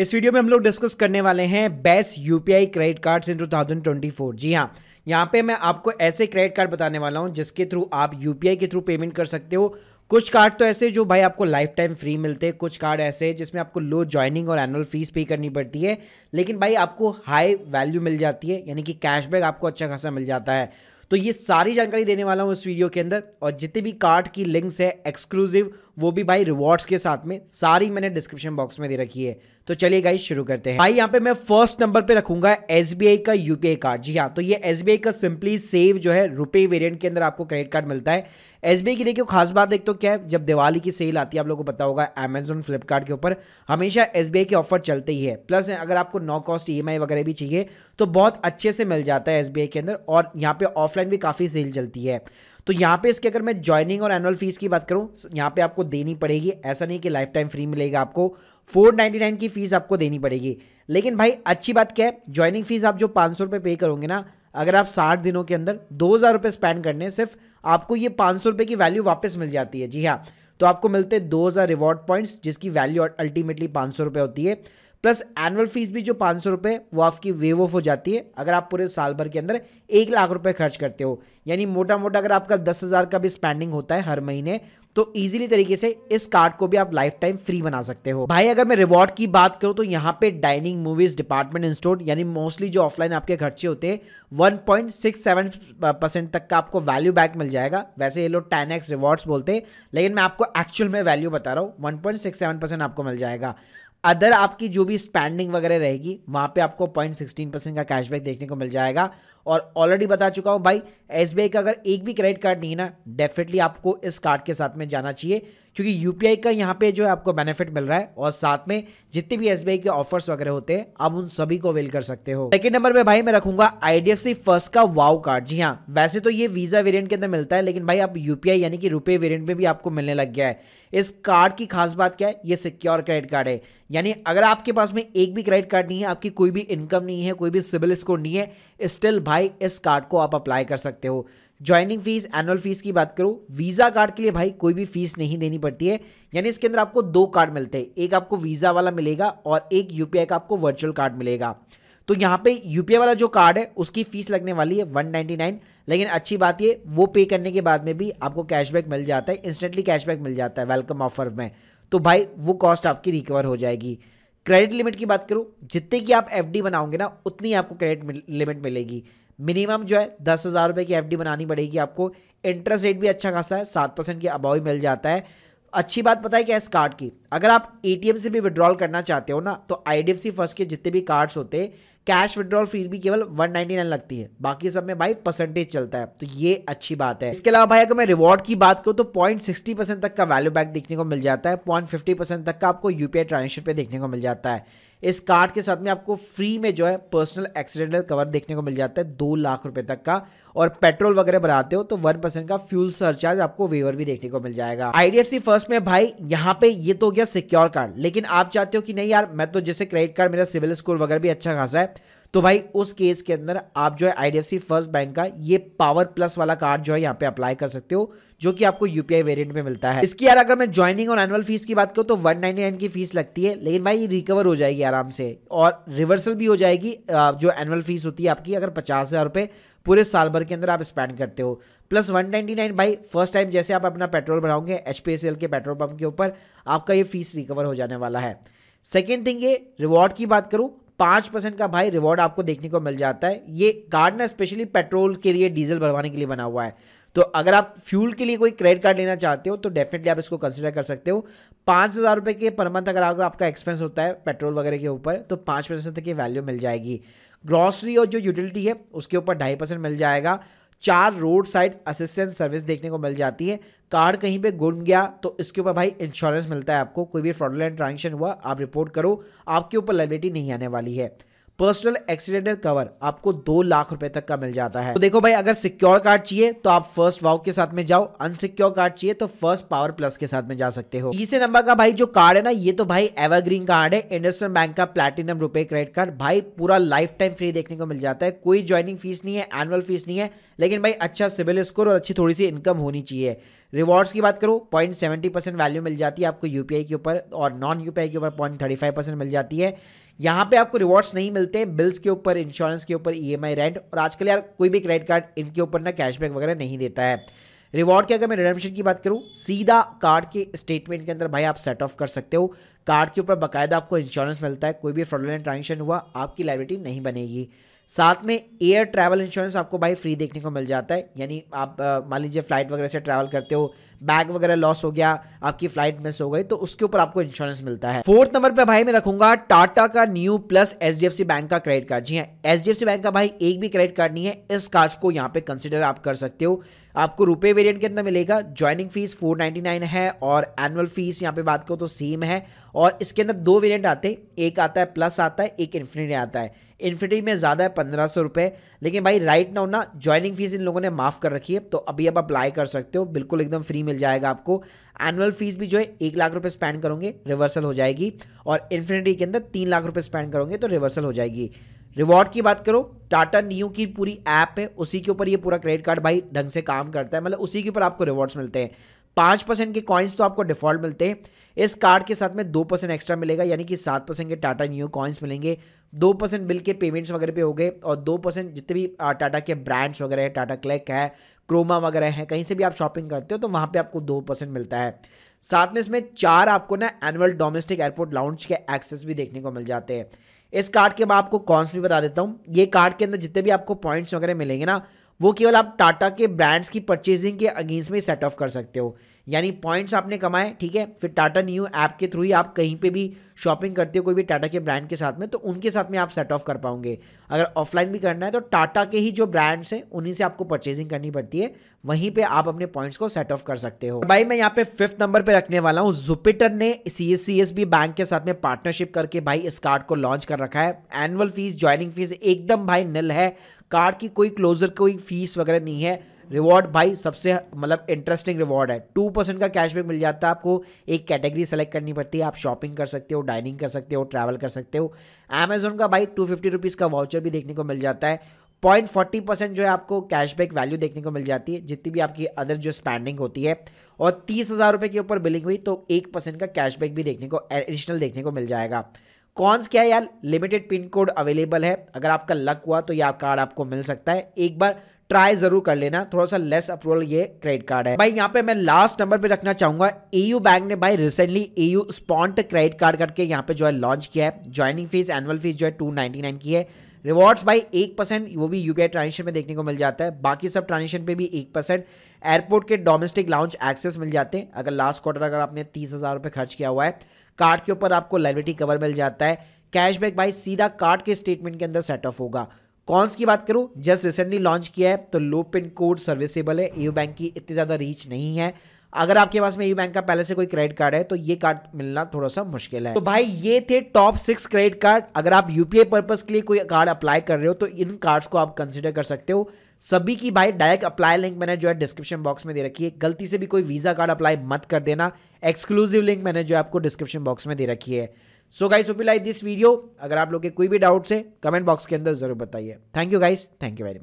इस वीडियो में हम लोग डिस्कस करने वाले हैं best UPI credit cards in 2024 जी हाँ यहाँ पे मैं आपको ऐसे क्रेडिट कार्ड बताने वाला हूँ जिसके थ्रू आप यूपीआई के थ्रू पेमेंट कर सकते हो कुछ कार्ड तो ऐसे जो भाई आपको लाइफ टाइम फ्री मिलते हैं कुछ कार्ड ऐसे जिसमें आपको लो ज्वाइनिंग और एनुअल फीस पे करनी पड़ती है लेकिन भाई आपको हाई वैल्यू मिल जाती है यानी कि कैशबैक आपको अच्छा खासा मिल जाता है तो ये सारी जानकारी देने वाला हूँ इस वीडियो के अंदर और जितने भी कार्ड की लिंक्स है एक्सक्लूसिव वो भी भाई रिवॉर्ड्स के साथ में सारी मैंने डिस्क्रिप्शन बॉक्स में दे रखी है तो चलिए गाइस शुरू करते हैं भाई यहाँ पे मैं फर्स्ट नंबर पे रखूंगा एस का यूपीआई कार्ड जी हाँ तो ये एस का सिंपली सेव जो है रुपये वेरियंट के अंदर आपको क्रेडिट कार्ड मिलता है एस की देखिए खास बात एक तो क्या है जब दिवाली की सेल आती है आप लोगों को पता होगा अमेजोन फ्लिपकार्ट के ऊपर हमेशा एस के ऑफर चलते ही है प्लस अगर आपको नो कॉस्ट ई वगैरह भी चाहिए तो बहुत अच्छे से मिल जाता है एस के अंदर और यहाँ पे ऑफलाइन भी काफ़ी सेल चलती है तो यहाँ पे इसके अगर मैं ज्वाइनिंग और एनुअल फीस की बात करूँ यहाँ पे आपको देनी पड़ेगी ऐसा नहीं कि लाइफ टाइम फ्री मिलेगा आपको फोर नाइन्टी नाइन की फ़ीस आपको देनी पड़ेगी लेकिन भाई अच्छी बात क्या है ज्वाइनिंग फीस आप जो पाँच सौ रुपये पे करोगे ना अगर आप साठ दिनों के अंदर दो हज़ार रुपये स्पेंड करने सिर्फ आपको ये पाँच सौ रुपये की वैल्यू वापस मिल जाती है जी हाँ तो आपको मिलते हैं दो हज़ार रिवॉर्ड पॉइंट्स जिसकी वैल्यू अल्टीमेटली पाँच सौ रुपये होती है प्लस एनुअल फीस भी जो पाँच सौ रुपये वो आपकी वेव ऑफ हो जाती है अगर आप पूरे साल भर के अंदर एक लाख रुपये खर्च करते हो यानी मोटा मोटा अगर आपका दस हज़ार का भी स्पेंडिंग होता है हर महीने तो इजीली तरीके से इस कार्ड को भी आप लाइफ टाइम फ्री बना सकते हो भाई अगर मैं रिवॉर्ड की बात करूँ तो यहाँ पे डाइनिंग मूवीज डिपार्टमेंट इंस्टोर यानी मोस्टली जो ऑफलाइन आपके खर्चे होते हैं 1.67 परसेंट तक का आपको वैल्यू बैक मिल जाएगा वैसे ये लोग टेन एक्स रिवॉर्ड्स बोलते हैं लेकिन मैं आपको एक्चुअल में वैल्यू बता रहा हूँ वन आपको मिल जाएगा अदर आपकी जो भी स्पैंडिंग वगैरह रहेगी वहां पे आपको पॉइंट सिक्सटीन परसेंट का कैशबैक देखने को मिल जाएगा और ऑलरेडी बता चुका हूं भाई एस का अगर एक भी क्रेडिट कार्ड नहीं है ना डेफिनेटली आपको इस कार्ड के साथ में जाना चाहिए क्योंकि यूपीआई का यहाँ पे जो है आपको बेनिफिट मिल रहा है और साथ में जितने भी एस के ऑफर्स वगैरह होते हैं आप उन सभी को अवेल कर सकते हो सेकंड नंबर में भाई मैं रखूंगा आईडीएफसी फर्स्ट का वाव कार्ड जी हाँ वैसे तो ये वीजा वेरियंट के अंदर मिलता है लेकिन भाई आप यूपीआई यानी कि रुपये वेरियंट में भी आपको मिलने लग गया है इस कार्ड की खास बात क्या है ये सिक्योर क्रेडिट कार्ड है यानी अगर आपके पास में एक भी क्रेडिट कार्ड नहीं है आपकी कोई भी इनकम नहीं है कोई भी सिविल स्कोर नहीं है स्टिल भाई इस कार्ड को आप अप्लाई कर सकते हो ज्वाइनिंग फीस एनुअल फीस की बात करो वीज़ा कार्ड के लिए भाई कोई भी फीस नहीं देनी पड़ती है यानी इसके अंदर आपको दो कार्ड मिलते हैं एक आपको वीज़ा वाला मिलेगा और एक यूपीआई का आपको वर्चुअल कार्ड मिलेगा तो यहाँ पे यूपीआई वाला जो कार्ड है उसकी फीस लगने वाली है वन लेकिन अच्छी बात ये वो पे करने के बाद में भी आपको कैशबैक मिल जाता है इंस्टेंटली कैशबैक मिल जाता है वेलकम ऑफर में तो भाई वो कॉस्ट आपकी रिकवर हो जाएगी क्रेडिट लिमिट की बात करूँ जितने की आप एफ बनाओगे ना उतनी आपको क्रेडिट लिमिट मिलेगी मिनिमम जो है दस हज़ार रुपये की एफडी बनानी पड़ेगी आपको इंटरेस्ट रेट भी अच्छा खासा है सात परसेंट के अबाव ही मिल जाता है अच्छी बात पता है क्या इस कार्ड की अगर आप एटीएम से भी विड्रॉल करना चाहते हो ना तो आईडीएफसी फर्स्ट के जितने भी कार्ड्स होते कैश विड्रॉल फीस भी केवल 199 लगती है बाकी सब में भाई परसेंटेज चलता है तो ये अच्छी बात है इसके अलावा भाई अगर मैं रिवॉर्ड की बात करूँ तो पॉइंट सिक्सटी परसेंट तक का वैल्यू बैक देखने को मिल जाता है पॉइंट फिफ्टी परसेंट तक का आपको यूपीआई ट्रांजेक्शन पे देखने को मिल जाता है इस कार्ड के साथ में आपको फ्री में जो है पर्सनल एक्सीडेंटल कवर देखने को मिल जाता है दो लाख रुपए तक का और पेट्रोल वगैरह बनाते हो तो वन परसेंट का फ्यूल सरचार्ज आपको वेवर भी देखने को मिल जाएगा आईडीएफसी फर्स्ट में भाई यहाँ पे ये तो हो गया सिक्योर कार्ड लेकिन आप चाहते हो कि नहीं यार मैं तो जैसे क्रेडिट कार्ड मेरा सिविल स्कोर वगैरह भी अच्छा खासा है तो भाई उस केस के अंदर आप जो है आईडीएफसी फर्स्ट बैंक का ये पावर प्लस वाला कार्ड जो है यहाँ पे अप्लाई कर सकते हो जो कि आपको यूपीआई वेरिएंट में मिलता है इसकी यार अगर मैं ज्वाइनिंग और एनुअल फीस की बात करूँ तो 199 की फीस लगती है लेकिन भाई ये रिकवर हो जाएगी आराम से और रिवर्सल भी हो जाएगी जो एनुअल फीस होती है आपकी अगर पचास हज़ार रुपये पूरे साल भर के अंदर आप स्पेंड करते हो प्लस 199 भाई फर्स्ट टाइम जैसे आप अपना पेट्रोल भराओगे एच के पेट्रोल पंप के ऊपर आपका ये फीस रिकवर हो जाने वाला है सेकेंड थिंग ये रिवॉर्ड की बात करूँ पाँच परसेंट का भाई रिवॉर्ड आपको देखने को मिल जाता है ये कार्ड ना स्पेशली पेट्रोल के लिए डीजल भरवाने के लिए बना हुआ है तो अगर आप फ्यूल के लिए कोई क्रेडिट कार्ड लेना चाहते हो तो डेफिनेटली आप इसको कंसिडर कर सकते हो पांच हज़ार रुपये के पर मंथ अगर आपका एक्सपेंस होता है पेट्रोल वगैरह के ऊपर तो पांच परसेंट तक की वैल्यू मिल जाएगी ग्रॉसरी और जो यूटिलिटी है उसके ऊपर ढाई परसेंट मिल जाएगा चार रोड साइड असिस्टेंस सर्विस देखने को मिल जाती है कार्ड कहीं पे गुम गया तो इसके ऊपर भाई इंश्योरेंस मिलता है आपको कोई भी फ्रॉडलैंड ट्रांजेक्शन हुआ आप रिपोर्ट करो आपके ऊपर लाइबिलिटी नहीं आने वाली है पर्सनल एक्सीडेंटल कवर आपको दो लाख रुपए तक का मिल जाता है तो देखो भाई अगर सिक्योर कार्ड चाहिए तो आप फर्स्ट वाउ के साथ में जाओ अनसिक्योर कार्ड चाहिए तो फर्स्ट पावर प्लस के साथ में जा सकते हो तीसरे नंबर का भाई जो कार्ड है ना ये तो भाई एवरग्रीन कार्ड है इंडस्ट्रियल बैंक का प्लेटिनम रुपए क्रेडिट कार्ड भाई पूरा लाइफ टाइम फ्री देखने को मिल जाता है कोई ज्वाइनिंग फीस नहीं है एनुअल फीस नहीं है लेकिन भाई अच्छा सिविल स्कोर और अच्छी थोड़ी सी इनकम होनी चाहिए रिवॉर्ड्स की बात करो पॉइंट सेवेंटी परसेंट वैल्यू मिल जाती है आपको यूपीआई के ऊपर और नॉन यूपीआई के ऊपर पॉइंट थर्टी फाइव परसेंट मिल जाती है यहाँ पे आपको रिवॉर्ड्स नहीं मिलते हैं बिल्स के ऊपर इंश्योरेंस के ऊपर ईएमआई e रेंट और आजकल यार कोई भी क्रेडिट कार्ड इनके ऊपर ना कैशबैक वगैरह नहीं देता है रिवॉर्ड के अगर मैं रिडेम्पशन की बात करूँ सीधा कार्ड के स्टेटमेंट के अंदर भाई आप सेट ऑफ कर सकते हो कार्ड के ऊपर बाकायदा आपको इंश्योरेंस मिलता है कोई भी फ्रॉडलेंट ट्रांजेक्शन हुआ आपकी लाइबिलिटी नहीं बनेगी साथ में एयर ट्रैवल इंश्योरेंस आपको भाई फ्री देखने को मिल जाता है यानी आप मान लीजिए फ्लाइट वगैरह से ट्रैवल करते हो बैग वगैरह लॉस हो गया आपकी फ्लाइट मिस हो गई तो उसके ऊपर आपको इंश्योरेंस मिलता है फोर्थ नंबर पे भाई मैं रखूंगा टाटा का न्यू प्लस एच बैंक का क्रेडिट कार्ड जी हाँ एच बैंक का भाई एक भी क्रेडिट कार्ड नहीं है इस कार्ड को यहाँ पे कंसिडर आप कर सकते हो आपको रुपए वेरिएंट के अंदर मिलेगा ज्वाइनिंग फीस 499 है और एनुअल फीस यहाँ पे बात करो तो सेम है और इसके अंदर दो वेरिएंट आते हैं एक आता है प्लस आता है एक इन्फिनिटी आता है इन्फिनिटी में ज़्यादा है पंद्रह सौ रुपये लेकिन भाई राइट नाउ ना ज्वाइनिंग फीस इन लोगों ने माफ़ कर रखी है तो अभी आप अप्लाई कर सकते हो बिल्कुल एकदम फ्री मिल जाएगा आपको एनुअल फीस भी जो है एक लाख रुपये स्पेंड करोगे रिवर्सल हो जाएगी और इन्फिनिटी के अंदर तीन लाख रुपये स्पेंड करोगे तो रिवर्सल हो जाएगी रिवॉर्ड की बात करो टाटा न्यू की पूरी ऐप है उसी के ऊपर ये पूरा क्रेडिट कार्ड भाई ढंग से काम करता है मतलब उसी के ऊपर आपको रिवॉर्ड्स मिलते हैं पाँच परसेंट के कॉइन्स तो आपको डिफॉल्ट मिलते हैं इस कार्ड के साथ में दो परसेंट एक्स्ट्रा मिलेगा यानी कि सात परसेंट के टाटा न्यू कॉइन्स मिलेंगे दो परसेंट बिल के पेमेंट्स वगैरह पे हो गए और दो परसेंट जितने भी टाटा के ब्रांड्स वगैरह है टाटा क्लैक है क्रोमा वगैरह है कहीं से भी आप शॉपिंग करते हो तो वहाँ पर आपको दो परसेंट मिलता है साथ में इसमें चार आपको ना एनुअल डोमेस्टिक एयरपोर्ट लाउंज के एक्सेस भी देखने को मिल जाते हैं इस कार्ड के मैं आपको कॉन्स भी बता देता हूँ ये कार्ड के अंदर जितने भी आपको पॉइंट्स वगैरह मिलेंगे ना वो केवल आप टाटा के ब्रांड्स की परचेजिंग के अगेंस्ट में सेट ऑफ कर सकते हो यानी पॉइंट्स आपने कमाए ठीक है फिर टाटा न्यू ऐप के थ्रू ही आप कहीं पे भी शॉपिंग करते हो कोई भी टाटा के ब्रांड के साथ में तो उनके साथ में आप सेट ऑफ कर पाओगे अगर ऑफलाइन भी करना है तो टाटा के ही जो ब्रांड्स हैं उन्हीं से आपको परचेजिंग करनी पड़ती है वहीं पे आप अपने पॉइंट्स को सेट ऑफ कर सकते हो भाई मैं यहाँ पे फिफ्थ नंबर पर रखने वाला हूँ जुपिटर ने सी एस बैंक के साथ में पार्टनरशिप करके भाई इस कार्ड को लॉन्च कर रखा है एनुअल फीस ज्वाइनिंग फीस एकदम भाई निल है कार्ड की कोई क्लोजर कोई फीस वगैरह नहीं है रिवॉर्ड भाई सबसे मतलब इंटरेस्टिंग रिवॉर्ड है टू परसेंट का कैशबैक मिल जाता है आपको एक कैटेगरी सेलेक्ट करनी पड़ती है आप शॉपिंग कर सकते हो डाइनिंग कर सकते हो ट्रैवल कर सकते हो अमेजोन का भाई टू फिफ्टी रुपीज़ का वाउचर भी देखने को मिल जाता है पॉइंट फोर्टी परसेंट जो है आपको कैशबैक वैल्यू देखने को मिल जाती है जितनी भी आपकी अदर जो स्पेंडिंग होती है और तीस हज़ार रुपये के ऊपर बिलिंग हुई तो एक परसेंट का कैशबैक भी देखने को एडिशनल देखने को मिल जाएगा कॉन्स क्या है यार लिमिटेड पिन कोड अवेलेबल है अगर आपका लक हुआ तो यह कार्ड आपको मिल सकता है एक बार ट्राई जरूर कर लेना थोड़ा सा लेस अप्रूवल ये क्रेडिट कार्ड है भाई यहाँ पे मैं लास्ट नंबर पे रखना चाहूंगा एयू बैंक ने भाई रिसेंटली एयू स्पॉन्ट क्रेडिट कार्ड करके यहाँ पे जो है लॉन्च किया है ज्वाइनिंग फीस एनुअल फीस जो है टू की है रिवॉर्ड्स भाई एक परसेंट वो भी यूपीआई ट्रांजेक्शन में देखने को मिल जाता है बाकी सब ट्रांजेक्शन पे भी एक परसेंट एयरपोर्ट के डोमेस्टिक लाउंज एक्सेस मिल जाते हैं अगर लास्ट क्वार्टर अगर आपने तीस हज़ार रुपये खर्च किया हुआ है कार्ड के ऊपर आपको लाइबिलिटी कवर मिल जाता है कैशबैक भाई सीधा कार्ड के स्टेटमेंट के अंदर सेटअप होगा कॉन्स की बात करूँ जस्ट रिसेंटली लॉन्च किया है तो लो पिन कोड सर्विसेबल है यू बैंक की इतनी ज़्यादा रीच नहीं है अगर आपके पास में यू बैंक का पहले से कोई क्रेडिट कार्ड है तो ये कार्ड मिलना थोड़ा सा मुश्किल है तो भाई ये थे टॉप सिक्स क्रेडिट कार्ड अगर आप यूपीआई पर्पज के लिए कोई कार्ड अप्लाई कर रहे हो तो इन कार्ड्स को आप कंसिडर कर सकते हो सभी की भाई डायरेक्ट अप्लाई लिंक मैंने जो है डिस्क्रिप्शन बॉक्स में दे रखी है गलती से भी कोई वीज़ा कार्ड अप्लाई मत कर देना एक्सक्लूसिव लिंक मैंने जो है आपको डिस्क्रिप्शन बॉक्स में दे रखी है so guys we like this video अगर आप लोग के कोई भी डाउट्स है कमेंट बॉक्स के अंदर जरूर बताइए thank you guys thank you very much